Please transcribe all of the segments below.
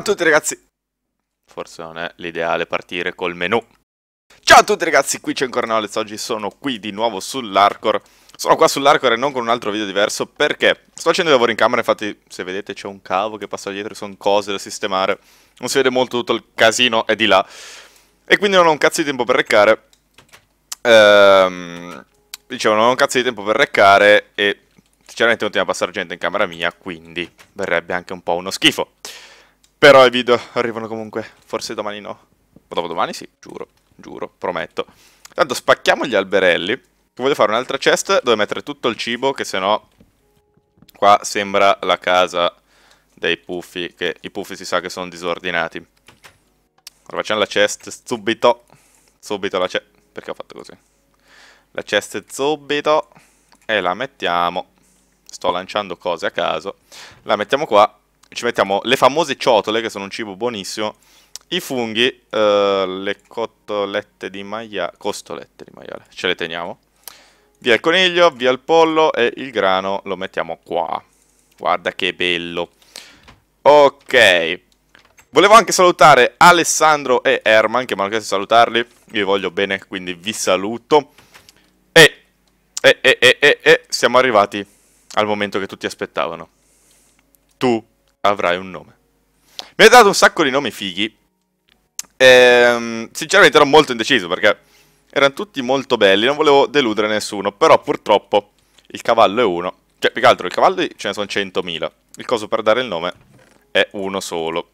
Ciao a tutti ragazzi! Forse non è l'ideale partire col menu. Ciao a tutti ragazzi, qui c'è ancora Nolez, oggi sono qui di nuovo sull'Arcor. Sono qua sull'Arcor e non con un altro video diverso perché sto facendo i lavori in camera, infatti se vedete c'è un cavo che passa dietro, sono cose da sistemare. Non si vede molto tutto il casino, è di là. E quindi non ho un cazzo di tempo per reccare. Ehm, dicevo, non ho un cazzo di tempo per reccare e sinceramente non continua a passare gente in camera mia, quindi verrebbe anche un po' uno schifo. Però i video arrivano comunque, forse domani no. Ma dopo domani sì, giuro, giuro, prometto. Tanto spacchiamo gli alberelli. Voglio fare un'altra chest dove mettere tutto il cibo, che sennò qua sembra la casa dei puffi, che i puffi si sa che sono disordinati. Ora facciamo la chest subito, subito la chest, perché ho fatto così? La chest subito e la mettiamo, sto lanciando cose a caso, la mettiamo qua ci mettiamo le famose ciotole, che sono un cibo buonissimo, i funghi, eh, le cotolette di maiale, costolette di maiale, ce le teniamo. Via il coniglio, via il pollo e il grano lo mettiamo qua. Guarda che bello. Ok. Volevo anche salutare Alessandro e Herman che mi hanno chiesto di salutarli. Io vi voglio bene, quindi vi saluto. E, e, e, e, e, e siamo arrivati al momento che tutti aspettavano. Tu avrai un nome. Mi ha dato un sacco di nomi fighi. E, ehm, sinceramente ero molto indeciso perché erano tutti molto belli, non volevo deludere nessuno, però purtroppo il cavallo è uno. Cioè, più che altro, i cavalli ce ne sono 100.000. Il coso per dare il nome è uno solo.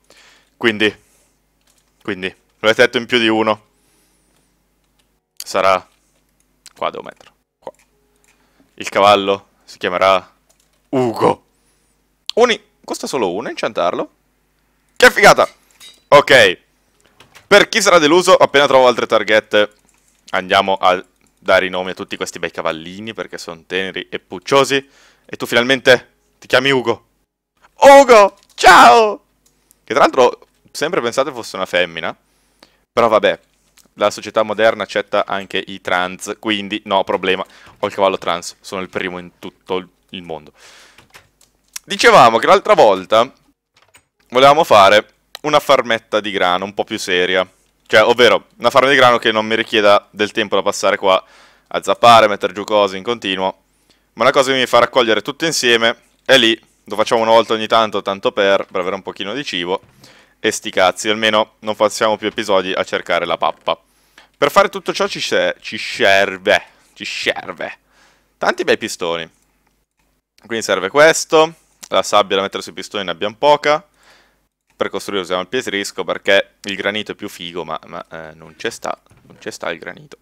Quindi, quindi, lo avete detto in più di uno. Sarà... Qua devo metterlo. Qua. Il cavallo si chiamerà Ugo. Uni... Costa solo uno incantarlo. Che figata! Ok. Per chi sarà deluso, appena trovo altre targhette, andiamo a dare i nomi a tutti questi bei cavallini, perché sono teneri e pucciosi. E tu finalmente ti chiami Ugo. Ugo! Ciao! Che tra l'altro, sempre pensate fosse una femmina. Però vabbè, la società moderna accetta anche i trans, quindi no problema. Ho il cavallo trans, sono il primo in tutto il mondo. Dicevamo che l'altra volta volevamo fare una farmetta di grano un po' più seria. Cioè, ovvero, una farma di grano che non mi richieda del tempo da passare qua a zappare, mettere giù cose in continuo. Ma una cosa che mi fa raccogliere tutto insieme è lì, lo facciamo una volta ogni tanto, tanto per, per avere un pochino di cibo. E sti cazzi, almeno non facciamo più episodi a cercare la pappa. Per fare tutto ciò ci, ci serve, ci serve, tanti bei pistoni. Quindi serve questo, la sabbia da mettere sui pistoni ne abbiamo poca. Per costruire usiamo il pietrisco perché il granito è più figo, ma, ma eh, non c'è sta, non c'è sta il granito.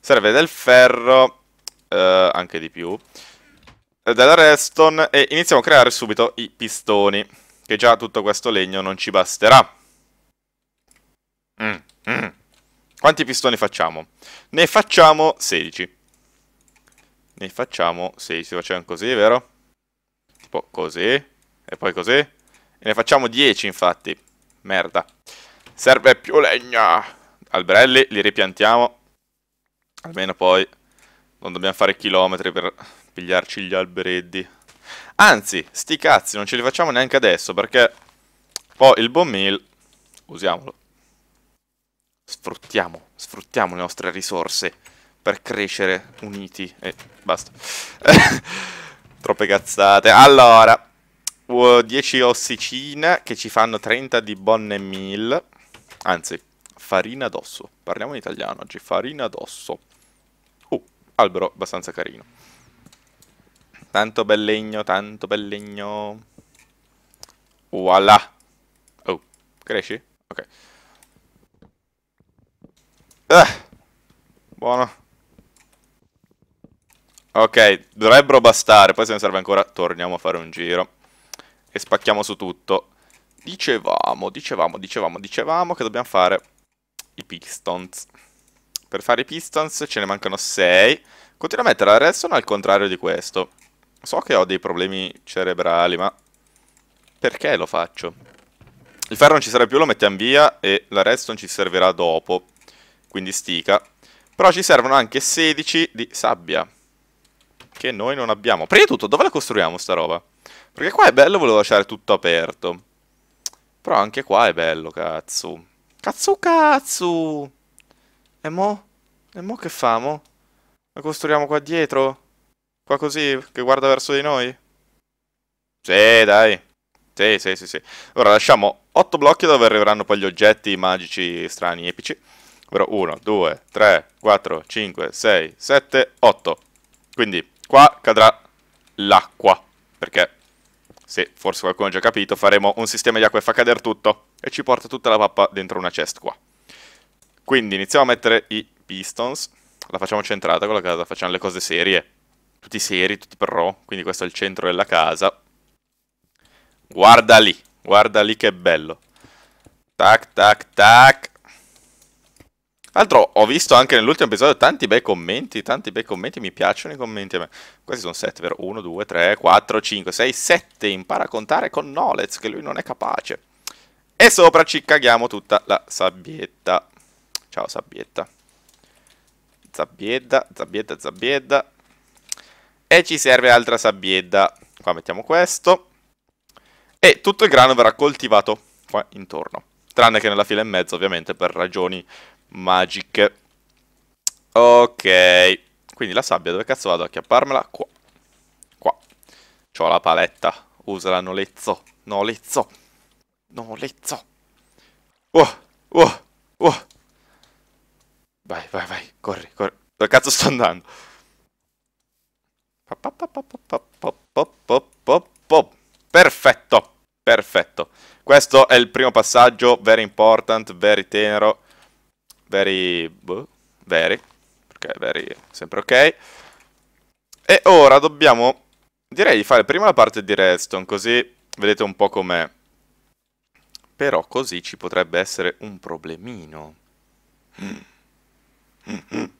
Serve del ferro, eh, anche di più, eh, della redstone e iniziamo a creare subito i pistoni, che già tutto questo legno non ci basterà. Mm, mm. Quanti pistoni facciamo? Ne facciamo 16. Ne facciamo 16, facciamo così, vero? tipo così, e poi così, e ne facciamo 10 infatti, merda. Serve più legna! Alberelli li ripiantiamo, almeno poi non dobbiamo fare chilometri per pigliarci gli alberetti Anzi, sti cazzi, non ce li facciamo neanche adesso, perché poi il buon meal, usiamolo. Sfruttiamo, sfruttiamo le nostre risorse per crescere uniti e basta. Troppe cazzate. Allora, 10 ossicina che ci fanno 30 di bonne meal. Anzi, farina d'osso. Parliamo in italiano oggi. Farina d'osso. Uh, albero abbastanza carino. Tanto bel legno, tanto bel legno. Voilà. Oh, cresci? Ok. Ah, buono. Ok, dovrebbero bastare, poi se ne serve ancora torniamo a fare un giro. E spacchiamo su tutto. Dicevamo, dicevamo, dicevamo, dicevamo che dobbiamo fare i pistons. Per fare i pistons ce ne mancano 6. Continua a mettere la redstone al contrario di questo. So che ho dei problemi cerebrali, ma... Perché lo faccio? Il ferro non ci serve più, lo mettiamo via e la redstone ci servirà dopo. Quindi stica. Però ci servono anche 16 di sabbia che noi non abbiamo. Prima di tutto, dove la costruiamo sta roba? Perché qua è bello, volevo lasciare tutto aperto. Però anche qua è bello, cazzo. Cazzo, cazzo! E mo? E mo che famo? La costruiamo qua dietro? Qua così, che guarda verso di noi? Sì, dai. Sì, sì, sì, sì. Ora lasciamo 8 blocchi dove arriveranno poi gli oggetti magici, strani, epici. Ovvero 1, 2, 3, 4, 5, 6, 7, 8. Quindi qua cadrà l'acqua, perché se forse qualcuno ha già capito, faremo un sistema di acqua e fa cadere tutto, e ci porta tutta la pappa dentro una chest qua. Quindi iniziamo a mettere i pistons, la facciamo centrata con la casa, facciamo le cose serie, tutti seri, tutti pro, quindi questo è il centro della casa. Guarda lì, guarda lì che bello. Tac, tac, tac. Altro, ho visto anche nell'ultimo episodio tanti bei commenti, tanti bei commenti, mi piacciono i commenti a me. Questi sono 7, vero? 1, 2, 3, 4, 5, 6, 7. Impara a contare con Nolez, che lui non è capace. E sopra ci caghiamo tutta la sabbietta. Ciao sabbietta. Zabbiedda, zabbiedda, zabbiedda. E ci serve altra sabbietta. Qua mettiamo questo. E tutto il grano verrà coltivato qua intorno. Tranne che nella fila e mezzo, ovviamente, per ragioni Magic. Ok. Quindi la sabbia dove cazzo vado a chiapparmela? Qua. Qua. C'ho la paletta. Usala nolezzo. Nolezzo. Nolezzo. Oh, oh, oh. Vai, vai, vai. Corri, corri. Dove cazzo sto andando? Perfetto. Perfetto. Questo è il primo passaggio. Very important, very tenero very, boh, very, perché very è sempre ok. E ora dobbiamo, direi di fare prima la parte di redstone, così vedete un po' com'è. Però così ci potrebbe essere un problemino. Mm. Mm -hmm.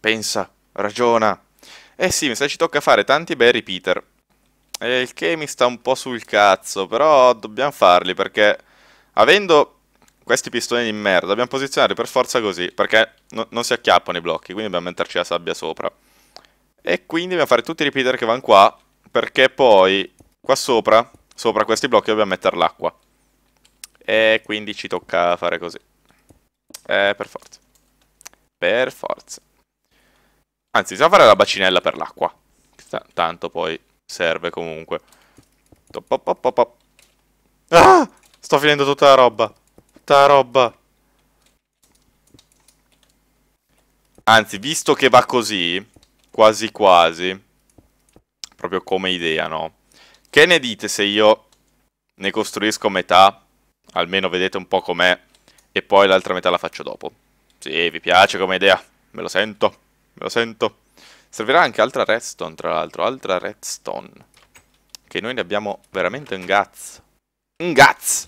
pensa, ragiona. Eh sì, mi sa ci tocca fare tanti bei repeater. Eh, il che mi sta un po' sul cazzo, però dobbiamo farli perché avendo questi pistoni di merda dobbiamo posizionarli per forza così, perché no, non si acchiappano i blocchi, quindi dobbiamo metterci la sabbia sopra. E quindi dobbiamo fare tutti i repeater che vanno qua, perché poi qua sopra, sopra questi blocchi dobbiamo mettere l'acqua. E quindi ci tocca fare così. Eh, per forza. Per forza. Anzi, bisogna fare la bacinella per l'acqua. tanto poi serve comunque. Top, pop, pop, pop. Ah! Sto finendo tutta la roba brutta roba. Anzi, visto che va così, quasi quasi, proprio come idea, no? Che ne dite se io ne costruisco metà, almeno vedete un po' com'è, e poi l'altra metà la faccio dopo? Sì, vi piace come idea? Me lo sento, me lo sento. Servirà anche altra redstone, tra l'altro, altra redstone. Che noi ne abbiamo veramente un gazz. Un gazz!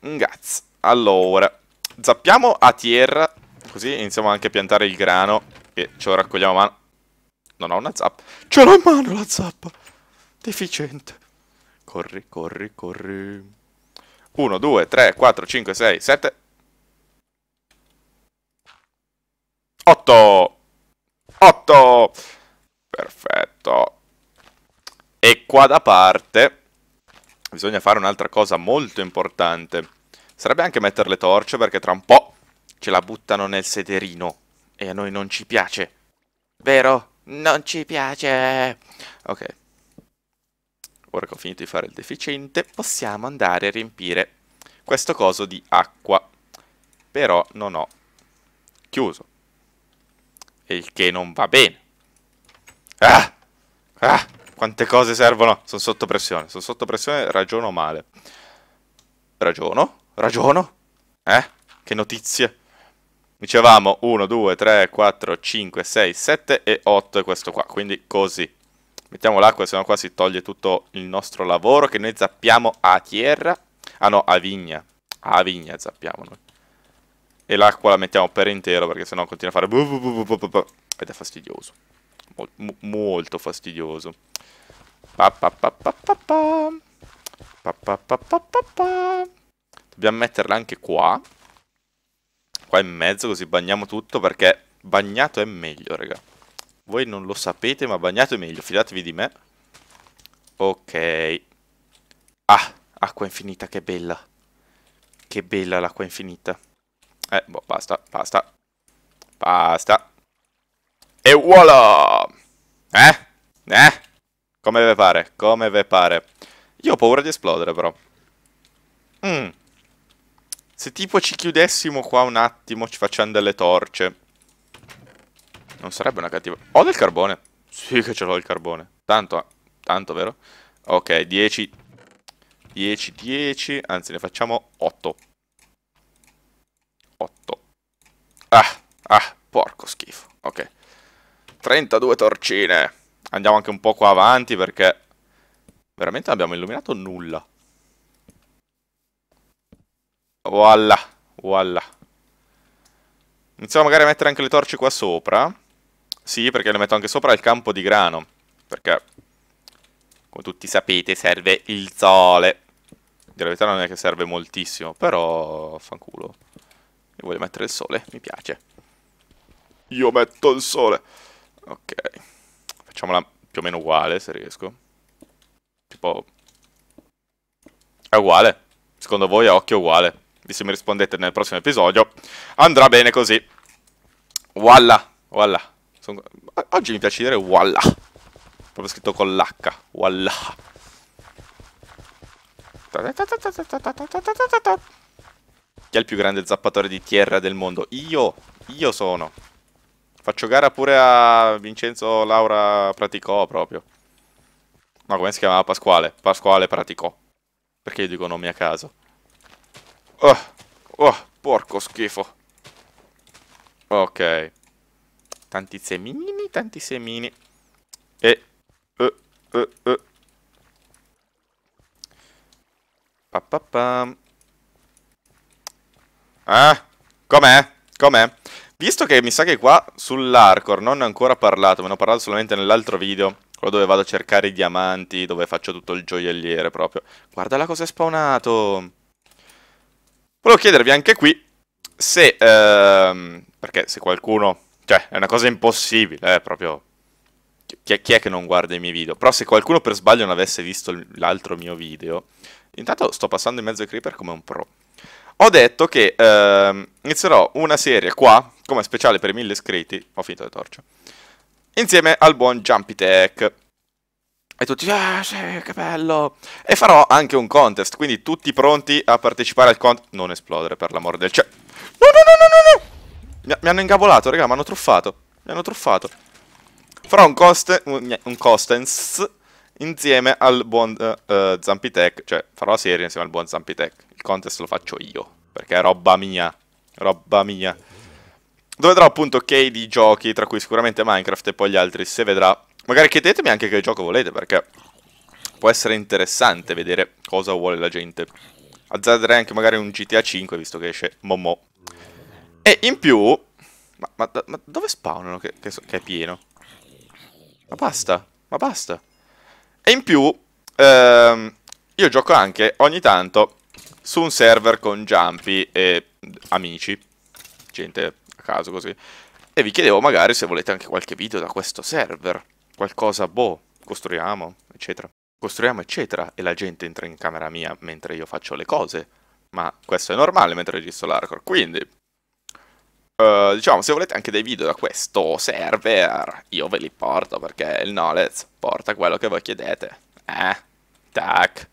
Un gazz! Allora, zappiamo a tierra, così iniziamo anche a piantare il grano, e ce lo raccogliamo a mano. Non ho una zappa. Ce l'ho in mano la zappa! Deficiente. Corri, corri, corri. 1, 2, 3, 4, 5, 6, 7. 8. 8. Perfetto. E qua da parte bisogna fare un'altra cosa molto importante. Sarebbe anche mettere le torce perché tra un po' ce la buttano nel sederino. E a noi non ci piace. Vero? Non ci piace. Ok. Ora che ho finito di fare il deficiente, possiamo andare a riempire questo coso di acqua. Però non ho chiuso. Il che non va bene. Ah! Ah! Quante cose servono? Sono sotto pressione. Sono sotto pressione, ragiono male. Ragiono. Ragiono? Eh? Che notizie? Dicevamo 1, 2, 3, 4, 5, 6, 7 e 8 è questo qua, quindi così. Mettiamo l'acqua, sennò qua si toglie tutto il nostro lavoro che noi zappiamo a tierra. Ah no, a vigna. A vigna zappiamo noi. E l'acqua la mettiamo per intero perché sennò continua a fare... Bu Ed è fastidioso. Mol molto fastidioso. Pa pa pa pa pa pa. Pa pa pa pa pa pa. Dobbiamo metterla anche qua. Qua in mezzo, così bagniamo tutto, perché bagnato è meglio, raga. Voi non lo sapete, ma bagnato è meglio. Fidatevi di me. Ok. Ah, acqua infinita, che bella. Che bella l'acqua infinita. Eh, boh, basta, basta. Basta. E voilà! Eh? Eh? Come ve pare, come ve pare. Io ho paura di esplodere, però. Mmm. Se tipo ci chiudessimo qua un attimo, ci facciamo delle torce. Non sarebbe una cattiva... Ho del carbone. Sì che ce l'ho il carbone. Tanto, tanto, vero? Ok, 10... 10, 10... Anzi, ne facciamo 8. 8. Ah, ah, porco schifo. Ok. 32 torcine. Andiamo anche un po' qua avanti perché... Veramente non abbiamo illuminato nulla. Voilà, voilà. Iniziamo magari a mettere anche le torce qua sopra. Sì, perché le metto anche sopra il campo di grano. Perché, come tutti sapete, serve il sole. Di realtà non è che serve moltissimo, però fanculo. Io voglio mettere il sole, mi piace. Io metto il sole. Ok. Facciamola più o meno uguale, se riesco. Tipo... È uguale. Secondo voi a occhio uguale di se mi rispondete nel prossimo episodio, andrà bene così. Voilà, voilà. Sono... Oggi mi piace dire voilà, proprio scritto con l'H, voilà. Chi è il più grande zappatore di tierra del mondo? Io, io sono. Faccio gara pure a Vincenzo Laura Praticò proprio. No, come si chiamava? Pasquale. Pasquale Praticò. Perché io dico nomi a caso. Oh, oh, porco schifo. Ok. Tanti semini, tanti semini. E... Uh, uh, uh. Pa, pa, pa. Ah, com'è? Com'è? Visto che mi sa che qua sull'Arcor non ho ancora parlato, me ne ho parlato solamente nell'altro video, quello dove vado a cercare i diamanti, dove faccio tutto il gioielliere proprio. Guarda la cosa è spawnato! Volevo chiedervi anche qui se, ehm, perché se qualcuno, cioè è una cosa impossibile, eh, proprio, chi è, chi è, che non guarda i miei video? Però se qualcuno per sbaglio non avesse visto l'altro mio video, intanto sto passando in mezzo ai creeper come un pro. Ho detto che ehm, inizierò una serie qua, come speciale per i 1000 iscritti, ho finito le torce, insieme al buon Jumpy Tech. E tutti, ah, sì, che bello! E farò anche un contest, quindi tutti pronti a partecipare al contest. Non esplodere, per l'amor del cielo. No, no, no, no, no, no! Mi, mi hanno ingabolato, raga, mi hanno truffato. Mi hanno truffato. Farò un, cost un, un contest insieme al buon uh, eh, uh, eh, Zampitech. Cioè, farò la serie insieme al buon Zampitech. Il contest lo faccio io, perché è roba mia. Roba mia. Dove vedrò appunto K di giochi, tra cui sicuramente Minecraft e poi gli altri, se vedrà Magari chiedetemi anche che gioco volete, perché può essere interessante vedere cosa vuole la gente. Azzarderei anche magari un GTA 5, visto che esce Momo. E in più... Ma, ma, ma dove spawnano che, che, che, è pieno? Ma basta, ma basta. E in più... Ehm, io gioco anche ogni tanto su un server con Jumpy e amici. Gente a caso così. E vi chiedevo magari se volete anche qualche video da questo server qualcosa, boh, costruiamo, eccetera. Costruiamo, eccetera, e la gente entra in camera mia mentre io faccio le cose. Ma questo è normale mentre registro l'hardcore, quindi... Uh, diciamo, se volete anche dei video da questo server, io ve li porto perché il knowledge porta quello che voi chiedete. Eh? Tac.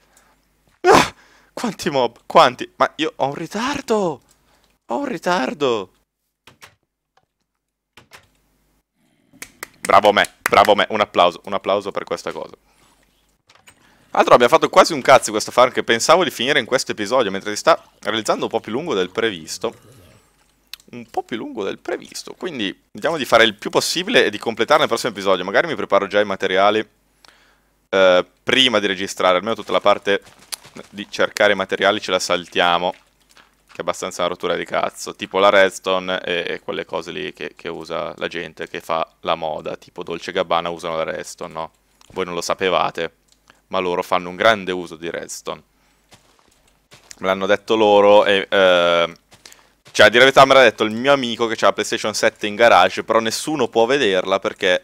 Ah, quanti mob? Quanti? Ma io ho un ritardo! Ho un ritardo! Bravo me, bravo me, un applauso, un applauso per questa cosa. Altro abbiamo fatto quasi un cazzo questo farm che pensavo di finire in questo episodio, mentre si sta realizzando un po' più lungo del previsto. Un po' più lungo del previsto, quindi vediamo di fare il più possibile e di completare nel prossimo episodio. Magari mi preparo già i materiali eh, prima di registrare, almeno tutta la parte di cercare i materiali ce la saltiamo che è abbastanza una rottura di cazzo, tipo la redstone e, e quelle cose lì che, che, usa la gente che fa la moda, tipo Dolce Gabbana usano la redstone, no? Voi non lo sapevate, ma loro fanno un grande uso di redstone. Me l'hanno detto loro e... Eh, cioè, a dire la verità me l'ha detto il mio amico che ha la PlayStation 7 in garage, però nessuno può vederla perché...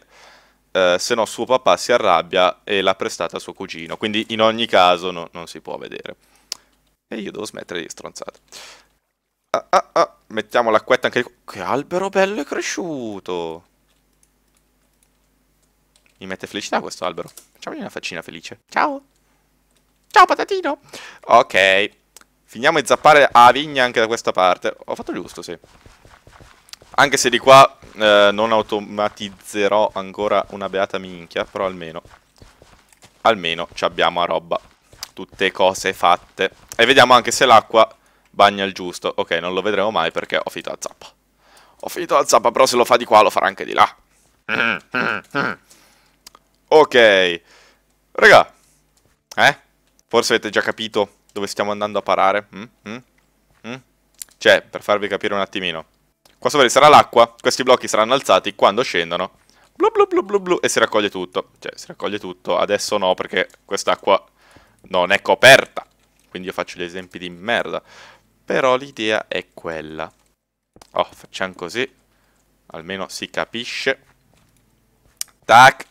Eh, se no suo papà si arrabbia e l'ha prestata a suo cugino, quindi in ogni caso no, non si può vedere. E io devo smettere di stronzate ah, ah, ah. Mettiamo l'acquetta anche lì. Che albero bello è cresciuto. Mi mette felicità questo albero. Facciamogli una faccina felice. Ciao. Ciao patatino. Ok. Finiamo di zappare a vigna anche da questa parte. Ho fatto giusto, sì. Anche se di qua eh, non automatizzerò ancora una beata minchia, però almeno... Almeno ci abbiamo a roba. Tutte cose fatte. E vediamo anche se l'acqua bagna il giusto. Ok, non lo vedremo mai perché ho finito la zappa. Ho finito la zappa, però se lo fa di qua lo farà anche di là. Ok. Raga. Eh? Forse avete già capito dove stiamo andando a parare. Mm? Mm? Mm? Cioè, per farvi capire un attimino. Qua sopra sarà l'acqua, questi blocchi saranno alzati quando scendono. Blu blu blu blu blu e si raccoglie tutto. Cioè, si raccoglie tutto. Adesso no, perché quest'acqua non è coperta. Quindi io faccio gli esempi di merda. Però l'idea è quella. Oh, facciamo così. Almeno si capisce. Tac.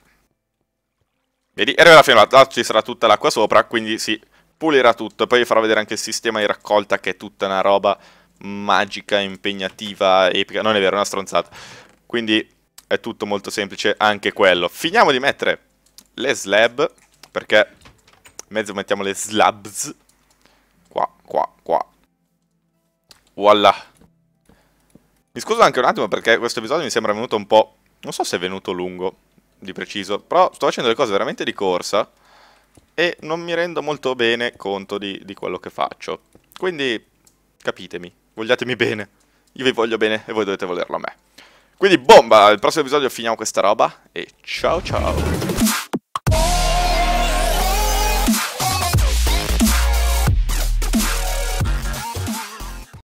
Vedi, arriva la fermata, ci sarà tutta l'acqua sopra, quindi si pulirà tutto. Poi vi farò vedere anche il sistema di raccolta che è tutta una roba magica, impegnativa, epica. Non è vero, è una stronzata. Quindi è tutto molto semplice anche quello. Finiamo di mettere le slab, perché in mezzo mettiamo le slabs. Qua, qua, qua, Voilà. Mi scuso anche un attimo perché questo episodio mi sembra venuto un po'... Non so se è venuto lungo, di preciso, però sto facendo le cose veramente di corsa e non mi rendo molto bene conto di, di quello che faccio. Quindi capitemi, vogliatemi bene. Io vi voglio bene e voi dovete volerlo a me. Quindi bomba, al prossimo episodio finiamo questa roba e ciao ciao!